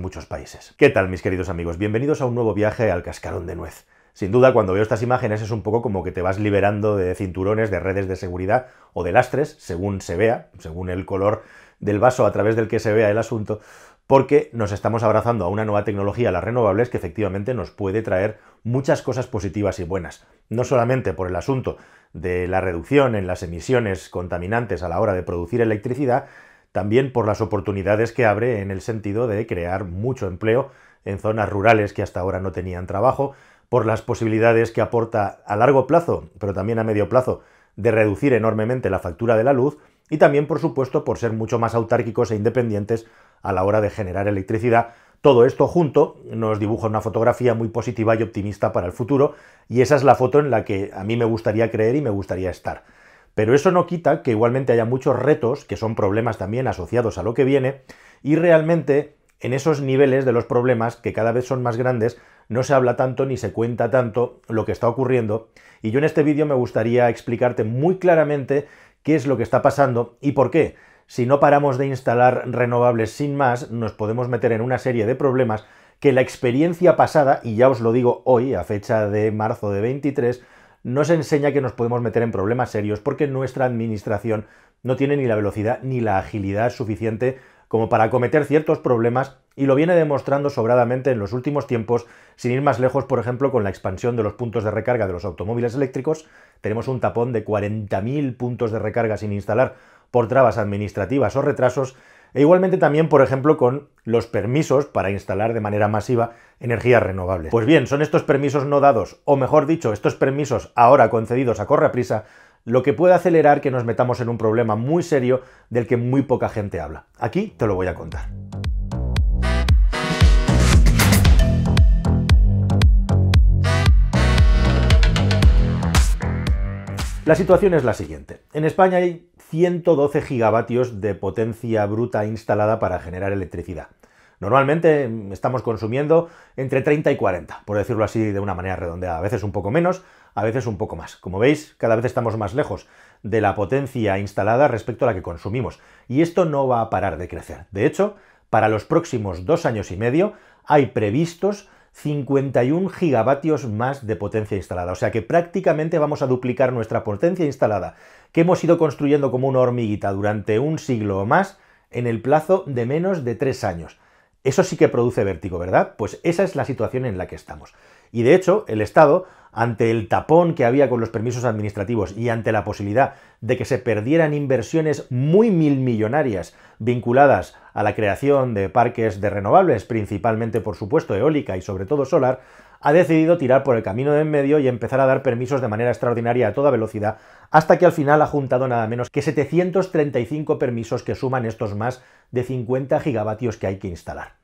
muchos países. ¿Qué tal, mis queridos amigos? Bienvenidos a un nuevo viaje al cascarón de nuez. Sin duda, cuando veo estas imágenes es un poco como que te vas liberando de cinturones, de redes de seguridad o de lastres, según se vea, según el color del vaso a través del que se vea el asunto, porque nos estamos abrazando a una nueva tecnología, las renovables, que efectivamente nos puede traer muchas cosas positivas y buenas. No solamente por el asunto de la reducción en las emisiones contaminantes a la hora de producir electricidad, también por las oportunidades que abre en el sentido de crear mucho empleo en zonas rurales que hasta ahora no tenían trabajo, por las posibilidades que aporta a largo plazo, pero también a medio plazo, de reducir enormemente la factura de la luz, y también, por supuesto, por ser mucho más autárquicos e independientes a la hora de generar electricidad. Todo esto junto nos dibuja una fotografía muy positiva y optimista para el futuro, y esa es la foto en la que a mí me gustaría creer y me gustaría estar. Pero eso no quita que igualmente haya muchos retos, que son problemas también asociados a lo que viene, y realmente en esos niveles de los problemas, que cada vez son más grandes, no se habla tanto ni se cuenta tanto lo que está ocurriendo. Y yo en este vídeo me gustaría explicarte muy claramente qué es lo que está pasando y por qué. Si no paramos de instalar renovables sin más, nos podemos meter en una serie de problemas que la experiencia pasada, y ya os lo digo hoy, a fecha de marzo de 23, nos enseña que nos podemos meter en problemas serios porque nuestra administración no tiene ni la velocidad ni la agilidad suficiente como para acometer ciertos problemas y lo viene demostrando sobradamente en los últimos tiempos, sin ir más lejos, por ejemplo, con la expansión de los puntos de recarga de los automóviles eléctricos. Tenemos un tapón de 40.000 puntos de recarga sin instalar por trabas administrativas o retrasos e igualmente también, por ejemplo, con los permisos para instalar de manera masiva energías renovables. Pues bien, son estos permisos no dados, o mejor dicho, estos permisos ahora concedidos a prisa, lo que puede acelerar que nos metamos en un problema muy serio del que muy poca gente habla. Aquí te lo voy a contar. La situación es la siguiente. En España hay 112 gigavatios de potencia bruta instalada para generar electricidad. Normalmente mm, estamos consumiendo entre 30 y 40, por decirlo así de una manera redondeada, a veces un poco menos, a veces un poco más. Como veis, cada vez estamos más lejos de la potencia instalada respecto a la que consumimos, y esto no va a parar de crecer. De hecho, para los próximos dos años y medio hay previstos 51 gigavatios más de potencia instalada. O sea que prácticamente vamos a duplicar nuestra potencia instalada que hemos ido construyendo como una hormiguita durante un siglo o más en el plazo de menos de tres años. Eso sí que produce vértigo, ¿verdad? Pues esa es la situación en la que estamos. Y de hecho, el Estado, ante el tapón que había con los permisos administrativos y ante la posibilidad de que se perdieran inversiones muy mil millonarias vinculadas a la creación de parques de renovables, principalmente por supuesto eólica y sobre todo solar, ha decidido tirar por el camino de en medio y empezar a dar permisos de manera extraordinaria a toda velocidad, hasta que al final ha juntado nada menos que 735 permisos que suman estos más de 50 gigavatios que hay que instalar.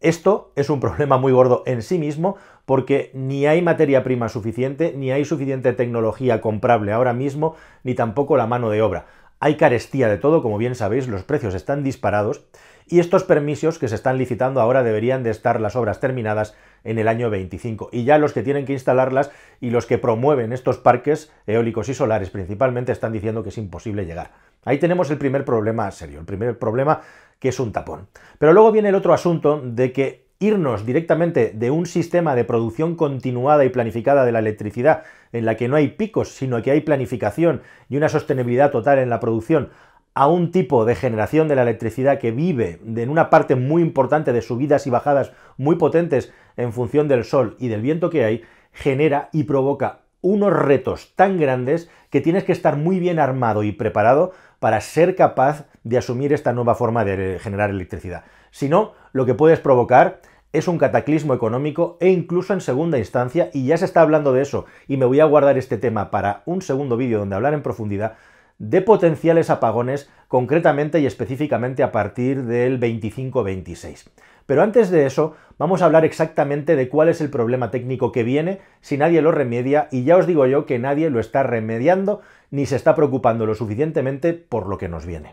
Esto es un problema muy gordo en sí mismo porque ni hay materia prima suficiente, ni hay suficiente tecnología comprable ahora mismo, ni tampoco la mano de obra. Hay carestía de todo, como bien sabéis, los precios están disparados y estos permisos que se están licitando ahora deberían de estar las obras terminadas en el año 25. Y ya los que tienen que instalarlas y los que promueven estos parques eólicos y solares principalmente están diciendo que es imposible llegar. Ahí tenemos el primer problema serio, el primer problema que es un tapón. Pero luego viene el otro asunto de que irnos directamente de un sistema de producción continuada y planificada de la electricidad, en la que no hay picos, sino que hay planificación y una sostenibilidad total en la producción, a un tipo de generación de la electricidad que vive en una parte muy importante de subidas y bajadas muy potentes en función del sol y del viento que hay, genera y provoca unos retos tan grandes que tienes que estar muy bien armado y preparado para ser capaz de asumir esta nueva forma de generar electricidad. Si no, lo que puedes provocar es un cataclismo económico e incluso en segunda instancia, y ya se está hablando de eso, y me voy a guardar este tema para un segundo vídeo donde hablar en profundidad, de potenciales apagones concretamente y específicamente a partir del 25-26. Pero antes de eso, vamos a hablar exactamente de cuál es el problema técnico que viene, si nadie lo remedia, y ya os digo yo que nadie lo está remediando ni se está preocupando lo suficientemente por lo que nos viene.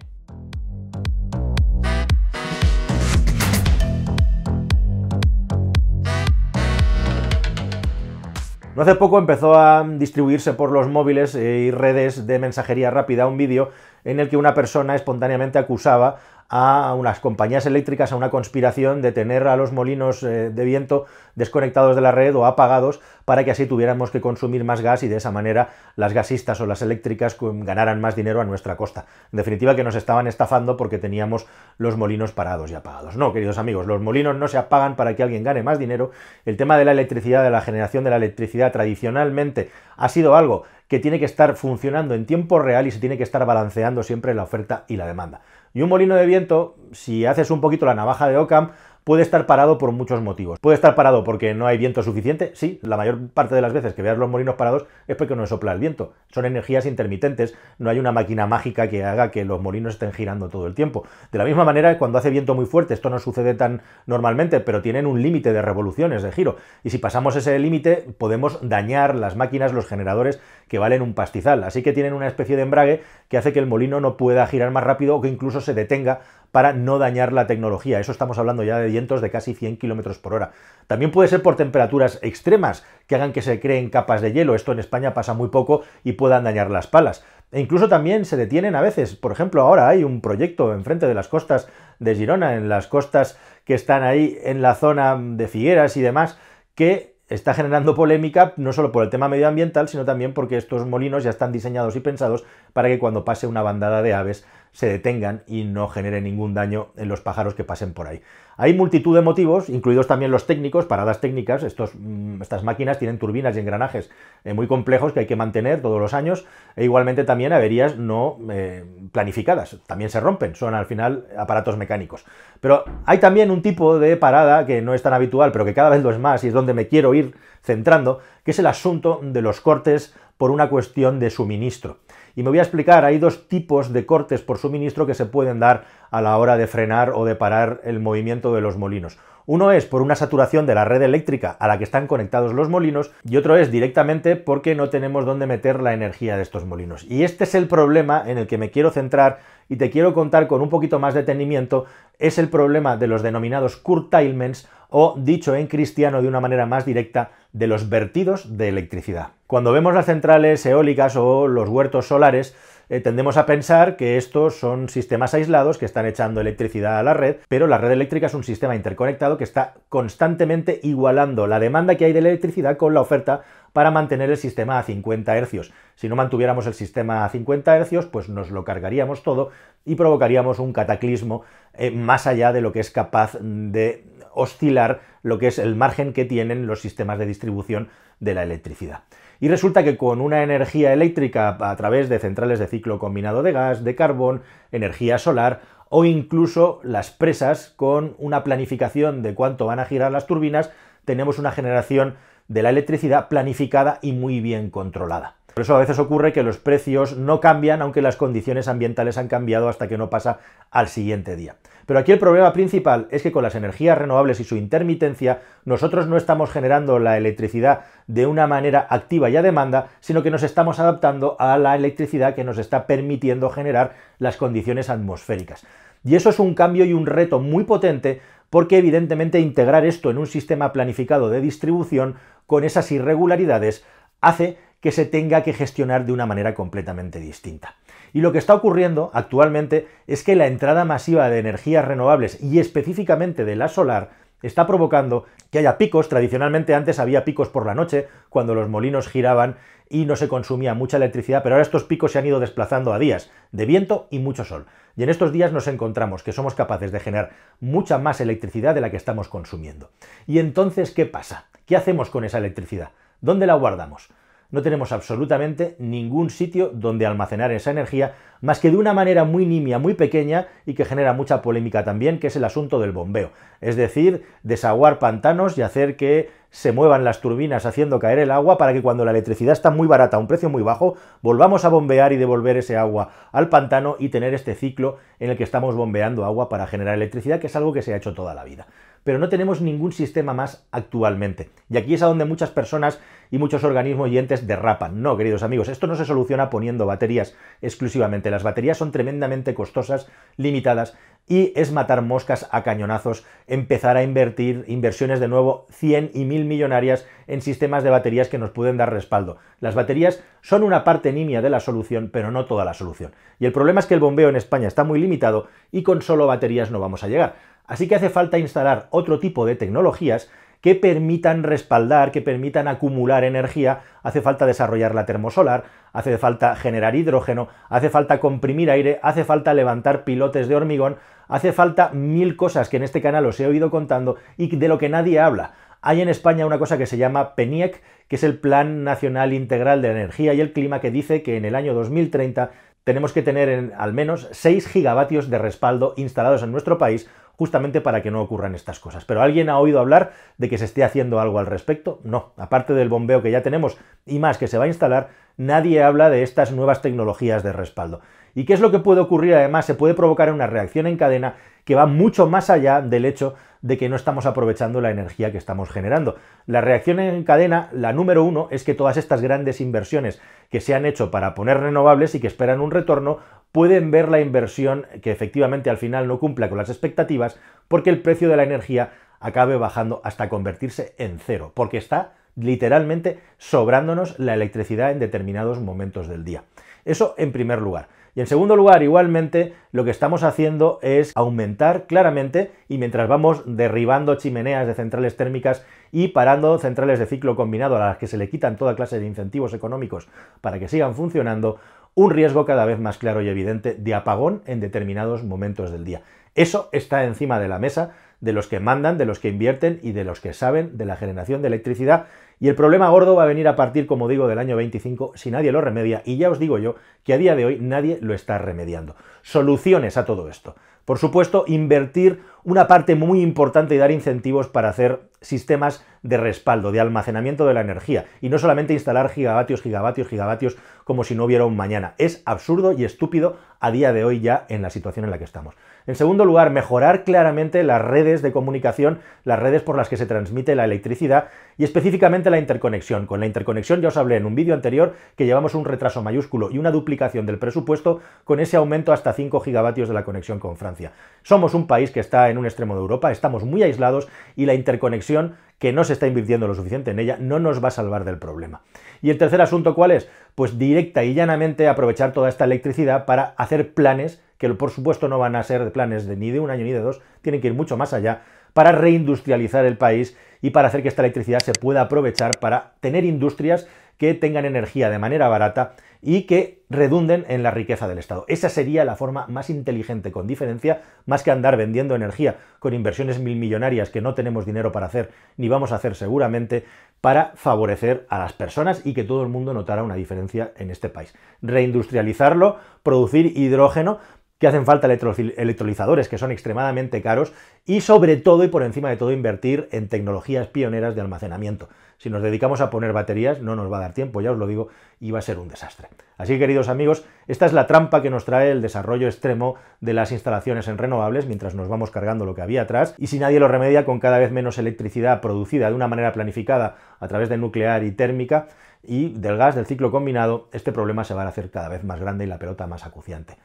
No hace poco empezó a distribuirse por los móviles eh, y redes de mensajería rápida un vídeo en el que una persona espontáneamente acusaba a unas compañías eléctricas a una conspiración de tener a los molinos eh, de viento desconectados de la red o apagados para que así tuviéramos que consumir más gas y de esa manera las gasistas o las eléctricas ganaran más dinero a nuestra costa. En definitiva, que nos estaban estafando porque teníamos los molinos parados y apagados. No, queridos amigos, los molinos no se apagan para que alguien gane más dinero. El tema de la electricidad, de la generación de la electricidad tradicionalmente ha sido algo que tiene que estar funcionando en tiempo real y se tiene que estar balanceando siempre la oferta y la demanda. Y un molino de viento, si haces un poquito la navaja de Ockham, Puede estar parado por muchos motivos. Puede estar parado porque no hay viento suficiente. Sí, la mayor parte de las veces que veas los molinos parados es porque no sopla el viento. Son energías intermitentes. No hay una máquina mágica que haga que los molinos estén girando todo el tiempo. De la misma manera, cuando hace viento muy fuerte, esto no sucede tan normalmente, pero tienen un límite de revoluciones de giro. Y si pasamos ese límite, podemos dañar las máquinas, los generadores que valen un pastizal. Así que tienen una especie de embrague que hace que el molino no pueda girar más rápido o que incluso se detenga para no dañar la tecnología. Eso estamos hablando ya de vientos de casi 100 kilómetros por hora. También puede ser por temperaturas extremas que hagan que se creen capas de hielo. Esto en España pasa muy poco y puedan dañar las palas. E incluso también se detienen a veces. Por ejemplo, ahora hay un proyecto enfrente de las costas de Girona, en las costas que están ahí en la zona de Figueras y demás, que está generando polémica no solo por el tema medioambiental, sino también porque estos molinos ya están diseñados y pensados para que cuando pase una bandada de aves se detengan y no genere ningún daño en los pájaros que pasen por ahí. Hay multitud de motivos, incluidos también los técnicos, paradas técnicas. Estos, mm, estas máquinas tienen turbinas y engranajes eh, muy complejos que hay que mantener todos los años. E igualmente también averías no eh, planificadas. También se rompen, son al final aparatos mecánicos. Pero hay también un tipo de parada que no es tan habitual, pero que cada vez lo es más y es donde me quiero ir centrando, que es el asunto de los cortes por una cuestión de suministro. Y me voy a explicar, hay dos tipos de cortes por suministro que se pueden dar a la hora de frenar o de parar el movimiento de los molinos. Uno es por una saturación de la red eléctrica a la que están conectados los molinos y otro es directamente porque no tenemos dónde meter la energía de estos molinos. Y este es el problema en el que me quiero centrar y te quiero contar con un poquito más detenimiento, es el problema de los denominados curtailments o, dicho en cristiano de una manera más directa, de los vertidos de electricidad. Cuando vemos las centrales eólicas o los huertos solares, eh, tendemos a pensar que estos son sistemas aislados que están echando electricidad a la red, pero la red eléctrica es un sistema interconectado que está constantemente igualando la demanda que hay de electricidad con la oferta para mantener el sistema a 50 hercios. Si no mantuviéramos el sistema a 50 hercios, pues nos lo cargaríamos todo y provocaríamos un cataclismo eh, más allá de lo que es capaz de oscilar lo que es el margen que tienen los sistemas de distribución de la electricidad. Y resulta que con una energía eléctrica a través de centrales de ciclo combinado de gas, de carbón, energía solar o incluso las presas con una planificación de cuánto van a girar las turbinas, tenemos una generación de la electricidad planificada y muy bien controlada. Por eso a veces ocurre que los precios no cambian aunque las condiciones ambientales han cambiado hasta que no pasa al siguiente día. Pero aquí el problema principal es que con las energías renovables y su intermitencia, nosotros no estamos generando la electricidad de una manera activa y a demanda, sino que nos estamos adaptando a la electricidad que nos está permitiendo generar las condiciones atmosféricas. Y eso es un cambio y un reto muy potente porque evidentemente integrar esto en un sistema planificado de distribución con esas irregularidades hace que se tenga que gestionar de una manera completamente distinta. Y lo que está ocurriendo actualmente es que la entrada masiva de energías renovables y específicamente de la solar está provocando que haya picos. Tradicionalmente antes había picos por la noche cuando los molinos giraban y no se consumía mucha electricidad, pero ahora estos picos se han ido desplazando a días de viento y mucho sol. Y en estos días nos encontramos que somos capaces de generar mucha más electricidad de la que estamos consumiendo. ¿Y entonces qué pasa? ¿Qué hacemos con esa electricidad? ¿Dónde la guardamos? No tenemos absolutamente ningún sitio donde almacenar esa energía, más que de una manera muy nimia, muy pequeña y que genera mucha polémica también, que es el asunto del bombeo. Es decir, desaguar pantanos y hacer que se muevan las turbinas haciendo caer el agua para que cuando la electricidad está muy barata, a un precio muy bajo, volvamos a bombear y devolver ese agua al pantano y tener este ciclo en el que estamos bombeando agua para generar electricidad, que es algo que se ha hecho toda la vida pero no tenemos ningún sistema más actualmente. Y aquí es a donde muchas personas y muchos organismos y entes derrapan. No, queridos amigos, esto no se soluciona poniendo baterías exclusivamente. Las baterías son tremendamente costosas, limitadas, y es matar moscas a cañonazos, empezar a invertir inversiones de nuevo 100 y mil millonarias en sistemas de baterías que nos pueden dar respaldo. Las baterías son una parte nimia de la solución, pero no toda la solución. Y el problema es que el bombeo en España está muy limitado y con solo baterías no vamos a llegar. Así que hace falta instalar otro tipo de tecnologías que permitan respaldar, que permitan acumular energía, hace falta desarrollar la termosolar, hace falta generar hidrógeno, hace falta comprimir aire, hace falta levantar pilotes de hormigón, hace falta mil cosas que en este canal os he oído contando y de lo que nadie habla. Hay en España una cosa que se llama PENIEC, que es el Plan Nacional Integral de Energía y el Clima, que dice que en el año 2030 tenemos que tener al menos 6 gigavatios de respaldo instalados en nuestro país justamente para que no ocurran estas cosas. Pero ¿alguien ha oído hablar de que se esté haciendo algo al respecto? No, aparte del bombeo que ya tenemos y más que se va a instalar, nadie habla de estas nuevas tecnologías de respaldo. ¿Y qué es lo que puede ocurrir? Además, se puede provocar una reacción en cadena que va mucho más allá del hecho de que no estamos aprovechando la energía que estamos generando. La reacción en cadena, la número uno, es que todas estas grandes inversiones que se han hecho para poner renovables y que esperan un retorno, pueden ver la inversión que efectivamente al final no cumpla con las expectativas porque el precio de la energía acabe bajando hasta convertirse en cero, porque está literalmente sobrándonos la electricidad en determinados momentos del día. Eso en primer lugar. Y en segundo lugar, igualmente, lo que estamos haciendo es aumentar claramente y mientras vamos derribando chimeneas de centrales térmicas y parando centrales de ciclo combinado a las que se le quitan toda clase de incentivos económicos para que sigan funcionando, un riesgo cada vez más claro y evidente de apagón en determinados momentos del día. Eso está encima de la mesa de los que mandan, de los que invierten y de los que saben de la generación de electricidad y el problema gordo va a venir a partir, como digo, del año 25, si nadie lo remedia, y ya os digo yo que a día de hoy nadie lo está remediando. Soluciones a todo esto. Por supuesto, invertir una parte muy importante y dar incentivos para hacer sistemas de respaldo, de almacenamiento de la energía, y no solamente instalar gigavatios, gigavatios, gigavatios como si no hubiera un mañana. Es absurdo y estúpido a día de hoy ya en la situación en la que estamos. En segundo lugar, mejorar claramente las redes de comunicación, las redes por las que se transmite la electricidad y específicamente la interconexión. Con la interconexión ya os hablé en un vídeo anterior que llevamos un retraso mayúsculo y una duplicación del presupuesto con ese aumento hasta 5 gigavatios de la conexión con Francia. Somos un país que está en un extremo de Europa, estamos muy aislados y la interconexión que no se está invirtiendo lo suficiente en ella, no nos va a salvar del problema. Y el tercer asunto, ¿cuál es? Pues directa y llanamente aprovechar toda esta electricidad para hacer planes que por supuesto no van a ser de planes de ni de un año ni de dos, tienen que ir mucho más allá para reindustrializar el país y para hacer que esta electricidad se pueda aprovechar para tener industrias que tengan energía de manera barata y que redunden en la riqueza del Estado. Esa sería la forma más inteligente, con diferencia, más que andar vendiendo energía con inversiones mil millonarias que no tenemos dinero para hacer, ni vamos a hacer seguramente, para favorecer a las personas y que todo el mundo notara una diferencia en este país. Reindustrializarlo, producir hidrógeno, hacen falta electrolizadores, que son extremadamente caros, y sobre todo y por encima de todo invertir en tecnologías pioneras de almacenamiento. Si nos dedicamos a poner baterías, no nos va a dar tiempo, ya os lo digo, y va a ser un desastre. Así queridos amigos, esta es la trampa que nos trae el desarrollo extremo de las instalaciones en renovables mientras nos vamos cargando lo que había atrás, y si nadie lo remedia con cada vez menos electricidad producida de una manera planificada a través de nuclear y térmica, y del gas del ciclo combinado, este problema se va a hacer cada vez más grande y la pelota más acuciante.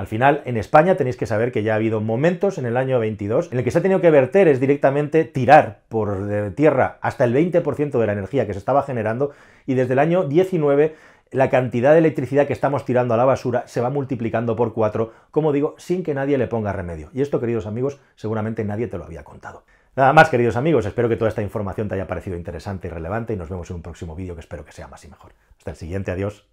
Al final, en España tenéis que saber que ya ha habido momentos en el año 22 en el que se ha tenido que verter, es directamente tirar por tierra hasta el 20% de la energía que se estaba generando y desde el año 19 la cantidad de electricidad que estamos tirando a la basura se va multiplicando por 4, como digo, sin que nadie le ponga remedio. Y esto, queridos amigos, seguramente nadie te lo había contado. Nada más, queridos amigos, espero que toda esta información te haya parecido interesante y relevante y nos vemos en un próximo vídeo que espero que sea más y mejor. Hasta el siguiente, adiós.